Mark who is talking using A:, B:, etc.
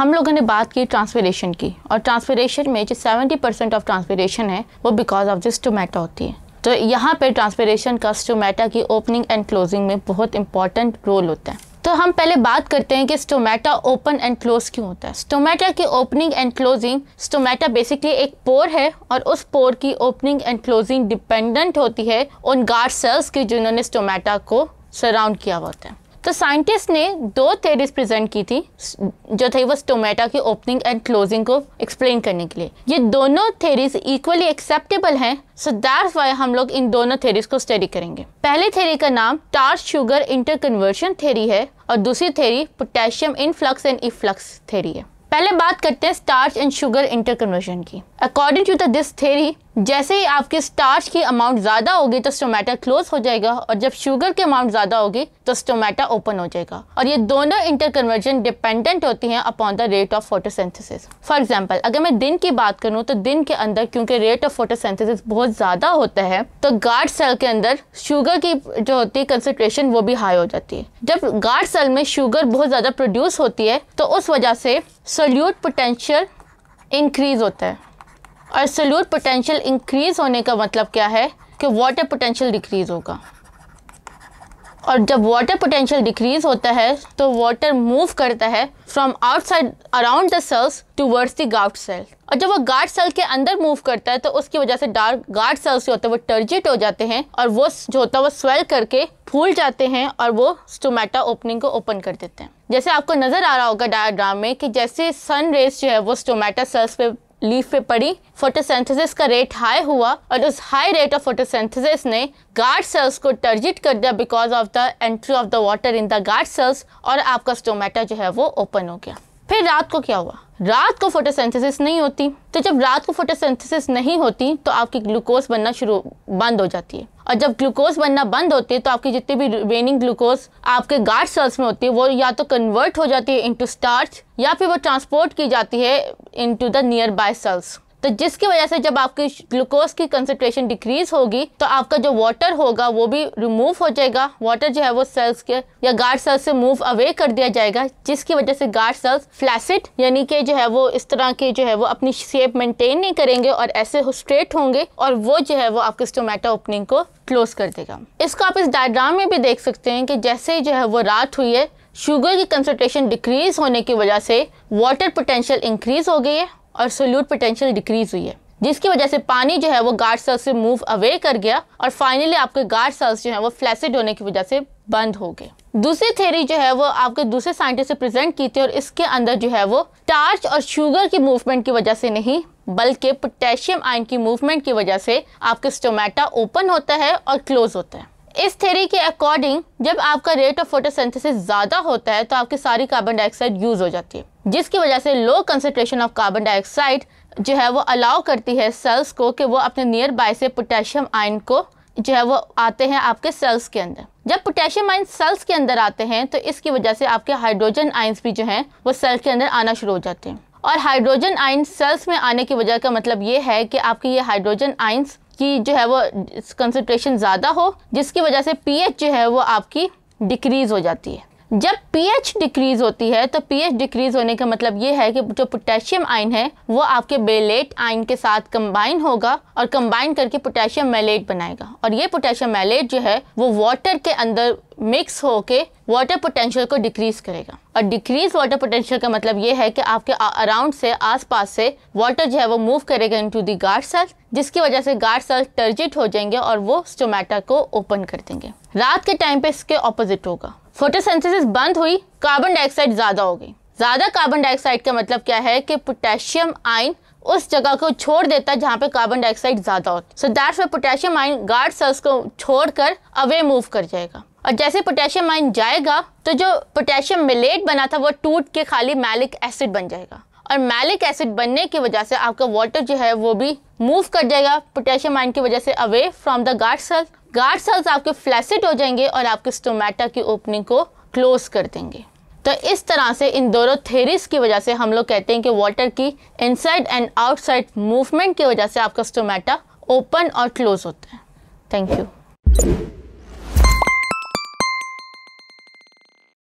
A: हम लोगों ने बात की ट्रांसफरेशन की और ट्रांसफरेशन में जो सेवेंटी परसेंट ऑफ ट्रांसफरेशन है वो बिकॉज ऑफ दिस टोमेटा होती है तो यहाँ पर ट्रांसफरेशन का स्टोमेटा की ओपनिंग एंड क्लोजिंग में बहुत इंपॉर्टेंट रोल होता है तो हम पहले बात करते हैं कि स्टोमेटा ओपन एंड क्लोज क्यों होता है स्टोमेटा की opening and closing stomata basically एक पोर है और उस पोर की ओपनिंग एंड क्लोजिंग डिपेंडेंट होती है उन गार्ड सेल्स की जिन्होंने स्टोमेटा को सराउंड किया होता है तो साइंटिस्ट ने दो थेरीज प्रेजेंट की थी जो थी वो स्टोमेटा की ओपनिंग एंड क्लोजिंग को एक्सप्लेन करने के लिए ये दोनों थेरीज इक्वली एक्सेप्टेबल हैं सो दैट्स वाई हम लोग इन दोनों थेरीज को स्टडी करेंगे पहले थेरी का नाम starch sugar interconversion theory है और दूसरी theory potassium influx and efflux theory है पहले बात करते हैं स्टार्च एंड शुगर इंटर की according to the this theory जैसे ही आपके स्टार्च की अमाउंट ज़्यादा होगी तो स्टोमेटा क्लोज हो जाएगा और जब शुगर की अमाउंट ज़्यादा होगी तो स्टोमेटा ओपन हो जाएगा और ये दोनों इंटरकन्वर्जन डिपेंडेंट होती हैं upon the rate of photosynthesis for example अगर मैं दिन की बात करूँ तो दिन के अंदर क्योंकि रेट ऑफ फोटोसेंथिस बहुत ज़्यादा होता है तो गार्ड सेल के अंदर शुगर की जो होती है कंसेंट्रेशन वो भी हाई हो जाती है जब गार्ड सेल में शुगर बहुत ज़्यादा प्रोड्यूस होती है तो उस वजह से सोल्यूट पोटेंशियल इंक्रीज होता है और सल्यूट पोटेंशियल इंक्रीज़ होने का मतलब क्या है कि वाटर पोटेंशियल डिक्रीज़ होगा और जब वाटर पोटेंशियल डिक्रीज़ होता है तो वाटर मूव करता है from outside around the cells towards the guard cell और जब वो गार्ड सेल के अंदर मूव करता है तो उसकी वजह से डार्क गार्ड सेल्स जो होते हैं वो टर्जिट हो जाते हैं और वो जो होता है वो स्वेल करके फूल जाते हैं और वो स्टोमेटा ओपनिंग को ओपन कर देते हैं जैसे आपको नज़र आ रहा होगा डायग्राम में कि जैसे सन रेज जो है वो स्टोमेटा सेल्स पे लीफ पे पड़ी फोटोसिंथेसिस का रेट हाई हुआ और उस हाई रेट ऑफ फोटोसिंथेसिस ने गार्ड सेल्स को टर्जिट कर दिया because of the entry of the water in the guard cells और आपका स्टोमेटा जो है वो ओपन हो गया फिर रात को क्या हुआ रात को फोटोसिंथेसिस नहीं होती तो जब रात को फोटोसिंथेसिस नहीं होती तो आपकी ग्लूकोज बनना शुरू बंद हो जाती है और जब ग्लूकोज बनना बंद होती है तो आपकी जितनी भी रिमेनिंग ग्लूकोज आपके गार्ड सेल्स में होती है वो या तो कन्वर्ट हो जाती है इंटू स्टार्च या फिर वो ट्रांसपोर्ट की जाती है into the nearby cells तो जिसकी वजह से जब आपकी ग्लूकोज की कंसनट्रेशन डिक्रीज होगी तो आपका जो वाटर होगा वो भी रिमूव हो जाएगा वाटर जो है वो सेल्स के या गार्ड सेल्स से मूव अवे कर दिया जाएगा जिसकी वजह से गार्ड सेल्स फ्लैसिड यानी कि जो है वो इस तरह के जो है वो अपनी शेप मेंटेन नहीं करेंगे और ऐसे स्ट्रेट होंगे और वो जो है वो आपके स्टोमेटा ओपनिंग को क्लोज कर देगा इसको आप इस डायग्राम में भी देख सकते हैं कि जैसे ही जो है वो रात हुई है शुगर की कंसनट्रेशन डिक्रीज होने की वजह से वाटर पोटेंशियल इंक्रीज हो गई है और सोल्यूट पोटेंशियल डिक्रीज हुई है जिसकी वजह से पानी जो है वो गार्ड सेल्स से मूव अवे कर गया और फाइनली आपके गार्ड सेल्स जो है वो फ्लैसिड होने की वजह से बंद हो गए दूसरी थेरी जो है वो आपके दूसरे साइंटिस्ट से प्रेजेंट की थी और इसके अंदर जो है वो टार्च और शुगर की मूवमेंट की वजह से नहीं बल्कि पोटेशियम आयन की मूवमेंट की वजह से आपके स्टोमेटा ओपन होता है और क्लोज होता है इस थेरी के अकॉर्डिंग जब आपका रेट ऑफ फोटोसिंथेसिस ज़्यादा होता है तो आपकी सारी कार्बन डाइऑक्साइड यूज़ हो जाती है जिसकी वजह से low concentration of carbon dioxide जो है वो अलाउ करती है सेल्स को कि वो अपने नियर बाय से पोटेशियम आयन को जो है वो आते हैं आपके सेल्स के अंदर जब पोटेशियम आयन सेल्स के अंदर आते हैं तो इसकी वजह से आपके हाइड्रोजन आयन्स भी जो हैं वो सेल के अंदर आना शुरू हो जाते हैं और हाइड्रोजन आयन सेल्स में आने की वजह का मतलब ये है कि आपके ये हाइड्रोजन आयन्स की जो है वो कंसनट्रेशन ज़्यादा हो जिसकी वजह से पीएच जो है वो आपकी डिक्रीज़ हो जाती है जब पीएच डिक्रीज होती है तो पीएच डिक्रीज होने का मतलब ये है कि जो पोटेशियम आयन है वो आपके बेलेट आयन के साथ कंबाइन होगा और कंबाइन करके पोटेशियम मैलेट बनाएगा और ये पोटेशियम मैलेट जो है वो वाटर के अंदर मिक्स होके वाटर पोटेंशियल को डिक्रीज करेगा और डिक्रीज वाटर पोटेंशियल का मतलब ये है कि आपके अराउंड से आसपास से वाटर जो है वो मूव करेगा इनटू दी गार्ड सेल जिसकी वजह से गार्ड सेल टर्जिट हो जाएंगे और वो स्टोमेटा को ओपन कर देंगे रात के टाइम पे इसके ऑपोजिट होगा फोटोसिंथेसिस बंद हुई कार्बन डाइऑक्साइड ज़्यादा हो गई ज़्यादा कार्बन डाइऑक्साइड का मतलब क्या है कि पोटेशियम आयन उस जगह को छोड़ देता है जहाँ पे कार्बन डाइऑक्साइड ज़्यादा होती है so that's way potassium ion guard cells को छोड़कर अवे मूव कर जाएगा और जैसे पोटेशियम आयन जाएगा तो जो पोटेशियम मिलेट बना था वो टूट के खाली मैलिक एसिड बन जाएगा और मैलिक एसिड बनने की वजह से आपका वाटर जो है वो भी मूव कर जाएगा पोटेशियम आयन की वजह से away from the guard cells guard cells आपके फ्लैसिड हो जाएंगे और आपके स्टोमेटा की ओपनिंग को क्लोज कर देंगे तो इस तरह से इन दोनों थेरीज की वजह से हम लोग कहते हैं कि वाटर की इनसाइड एंड आउटसाइड मूवमेंट की वजह से आपका स्टोमेटा ओपन और क्लोज होता है थैंक यू